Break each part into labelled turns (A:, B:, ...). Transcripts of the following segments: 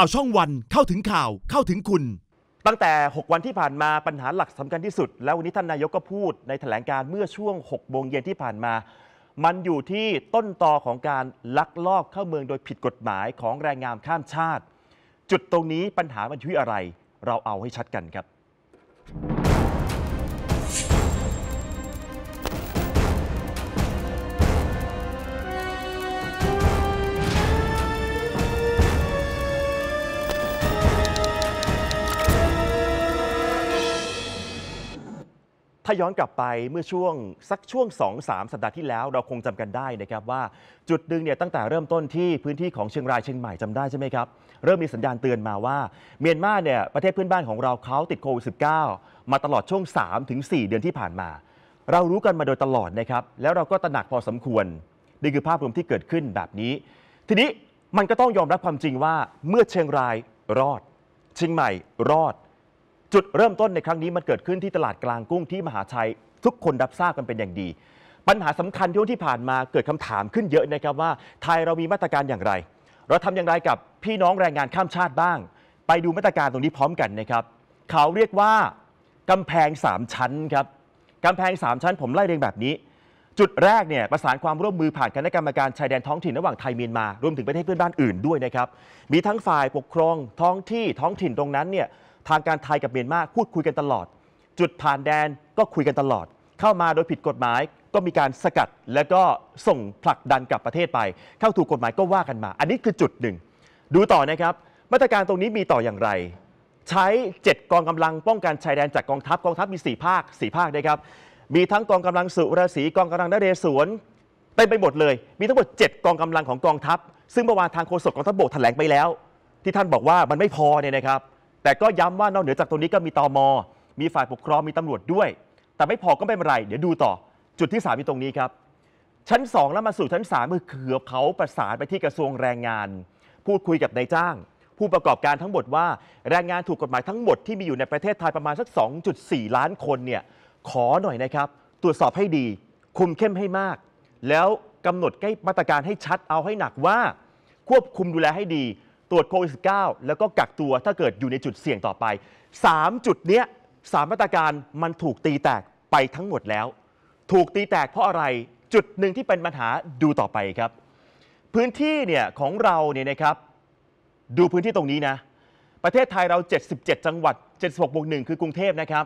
A: ข่าวช่องวันเข้าถึงข่าวเข้าถึงคุณ ตั้งแต่ 6 วันที่ผ่านมาปัญหาหลักสำคัญที่สุดแล้ววันนี้ท่านนายกก็พูดในแถลงการเมื่อช่วง6โมงเย็นที่ผ่านมามันอยู่ที่ต้นตอของการลักลอบเข้าเมืองโดยผิดกฎหมายของแรงงานข้ามชาติ จุดตรงนี้ปัญหามันชี้อะไร เราเอาให้ชัดกันครับถ้าย้อนกลับไปเมื่อช่วงสักช่วง2-3สสัปดาห์ที่แล้วเราคงจำกันได้นะครับว่าจุดหนึ่งเนี่ยตั้งแต่เริ่มต้นที่พื้นที่ของเชียงรายเชียงใหม่จำได้ใช่ไหมครับเริ่มมีสัญญาณเตือนมาว่าเมียนมาเนี่ยประเทศเพื่อนบ้านของเราเขาติดโควิด -19 มาตลอดช่วง 3-4 เดือนที่ผ่านมา เรารู้กันมาโดยตลอดนะครับแล้วเราก็ตระหนักพอสมควรนี่คือภาพรวมที่เกิดขึ้นแบบนี้ ทีนี้มันก็ต้องยอมรับความจริงว่าเมื่อเชียงรายรอด เชียงใหม่รอดจุดเริ่มต้นในครั้งนี้มันเกิดขึ้นที่ตลาดกลางกุ้งที่มหาชัยทุกคนรับทราบกันเป็นอย่างดี ปัญหาสำคัญที่ที่ผ่านมาเกิดคำถามขึ้นเยอะนะครับว่า ไทยเรามีมาตรการอย่างไร เราทำอย่างไรกับพี่น้องแรงงานข้ามชาติบ้าง ไปดูมาตรการตรงนี้พร้อมกันนะครับ เขาเรียกว่ากำแพง3ชั้นครับกำแพง 3 ชั้นผมไล่เรียงแบบนี้ จุดแรกเนี่ยประสานความร่วมมือผ่านคณะกรรมการชายแดนท้องถิ่นระหว่างไทยเมียนมารวมถึงประเทศเพื่อนบ้านอื่นด้วยนะครับมีทั้งฝ่ายปกครองท้องที่ท้องถิ่นตรงนั้นเนี่ยทางการไทยกับเมียนมาพูดคุยกันตลอด จุดผ่านแดนก็คุยกันตลอด เข้ามาโดยผิดกฎหมายก็มีการสกัดแล้วก็ส่งผลักดันกลับประเทศไปเข้าถูกกฎหมายก็ว่ากันมา อันนี้คือจุดหนึ่งดูต่อนะครับ มาตรการตรงนี้มีต่ออย่างไร ใช้ 7 กองกำลังป้องกันชายแดนจากกองทัพกองทัพมี 4 ภาค4ภาคนะครับมีทั้งกองกำลังสุรศรีกองกำลังนเรศวรเต็มไปหมดเลย มีทั้งหมด7 กองกำลังของกองทัพ ซึ่งเมื่อวานทางโฆษกกองทัพบกแถลงไปแล้ว ที่ท่านบอกว่ามันไม่พอเนี่ยนะครับแต่ก็ย้ำว่านอกเหนือจากตรงนี้ก็มีตอมมีฝ่ายปกครองมีตำรวจด้วย แต่ไม่พอก็ไม่เป็นไร เดี๋ยวดูต่อจุดที่3ามอยู่ตรงนี้ครับ ชั้น 2 แล้วมาสู่ชั้น3ามคือเขือเขาประสานไปที่กระทรวงแรงงาน พูดคุยกับนายจ้าง ผู้ประกอบการทั้งหมดว่า แรงงานถูกกฎหมายทั้งหมดที่มีอยู่ในประเทศไทยประมาณสัก 2.4 ล้านคนเนี่ยขอหน่อยนะครับ ตรวจสอบให้ดี คุมเข้มให้มาก แล้วกำหนดใกล้มาตรการให้ชัดเอาให้หนักว่า ควบคุมดูแลให้ดีตรวจโควิดสิแล้วก็กักตัวถ้าเกิดอยู่ในจุดเสี่ยงต่อไป 3 จุดเนี้ยสามมาตรการมันถูกตีแตกไปทั้งหมดแล้ว ถูกตีแตกเพราะอะไรจุดหนึ่งที่เป็นปัญหาดูต่อไปครับ พื้นที่เนี่ยของเราเนี่ยนะครับดูพื้นที่ตรงนี้นะ ประเทศไทยเรา 77 จังหวัด 76บวกหคือกรุงเทพนะครับ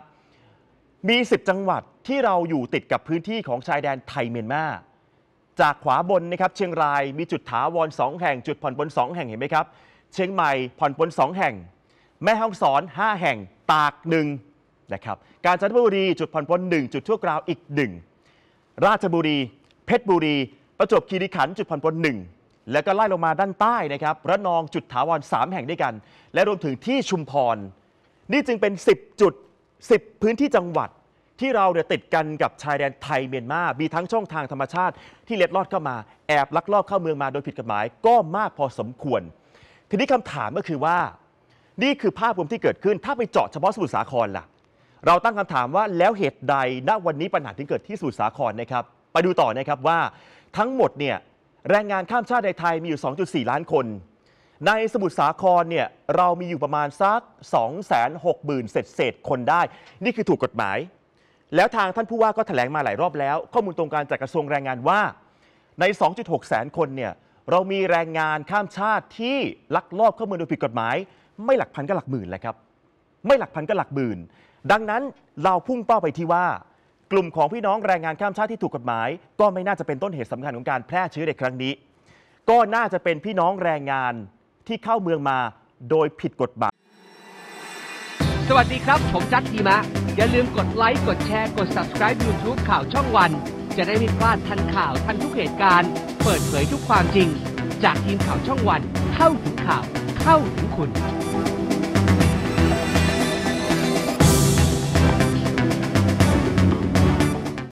A: มี 10 จังหวัดที่เราอยู่ติดกับพื้นที่ของชายแดนไทยเมียนมาจากขวาบนนะครับเชียงรายมีจุดถาวร2แห่งจุดผ่อนนสน2แห่งเห็นไหมครับเชียงใหม่ผ่อนปลน2 แห่ง แม่ฮ่องสอน 5 แห่งตาก1นึนะครับกาญจนบุรีจุดผ่อนปลน1 จุดทั่วกราวอีก 1 ราชบุรี เพชรบุรี ประจวบคีรีขันธ์จุดผ่อนปลน1 แล้วก็ไล่ลงมาด้านใต้นะครับระนองจุดถาวร 3 แห่งด้วยกัน และรวมถึงที่ชุมพร นี่จึงเป็น 10 จุด 10 พื้นที่จังหวัด ที่เราเนี่ยติดกันกับชายแดนไทยเมียนมามีทั้งช่องทางธรรมชาติ ที่เล็ดลอดเข้ามา แอบลักลอบเข้าเมืองมาโดยผิดกฎหมายก็มากพอสมควรทีนี้คำถามก็คือว่านี่คือภาพรวมที่เกิดขึ้นถ้าไปเจาะเฉพาะสมุทรสาครล่ะเราตั้งคำถามว่าแล้วเหตุใดณวันนี้ปัญหาที่เกิดที่สมุทรสาครนะครับ ไปดูต่อนะครับว่าทั้งหมดเนี่ยแรงงานข้ามชาติในไทยมีอยู่ 2.4 ล้านคน ในสมุทรสาครเนี่ยเรามีอยู่ประมาณสัก 260,000 เศษเศษคนได้ นี่คือถูกกฎหมาย แล้วทางท่านผู้ว่าก็แถลงมาหลายรอบแล้ว ข้อมูลตรงการจากกระทรวงแรงงานว่าใน 2.6 แสนคนเนี่ยเรามีแรงงานข้ามชาติที่ลักลอบเข้าเมืองโดยผิดกฎหมาย ไม่หลักพันก็หลักหมื่นแหละครับ ไม่หลักพันก็หลักหมื่น ดังนั้นเราพุ่งเป้าไปที่ว่า กลุ่มของพี่น้องแรงงานข้ามชาติที่ถูกกฎหมาย ก็ไม่น่าจะเป็นต้นเหตุสำคัญของการแพร่เชื้อในครั้งนี้ ก็น่าจะเป็นพี่น้องแรงงานที่เข้าเมืองมาโดยผิดกฎหมายสวัสดีครับ ผมจัดทีมะ อย่าลืมกดไลค์กดแชร์กด subscribe YouTube ข่าวช่องวันจะได้ไม่พลาดทันข่าวทันทุกเหตุการณ์ เปิดเผยทุกความจริง จากทีมข่าวช่องวันเข้าถึงข่าวเข้าถึงคุณ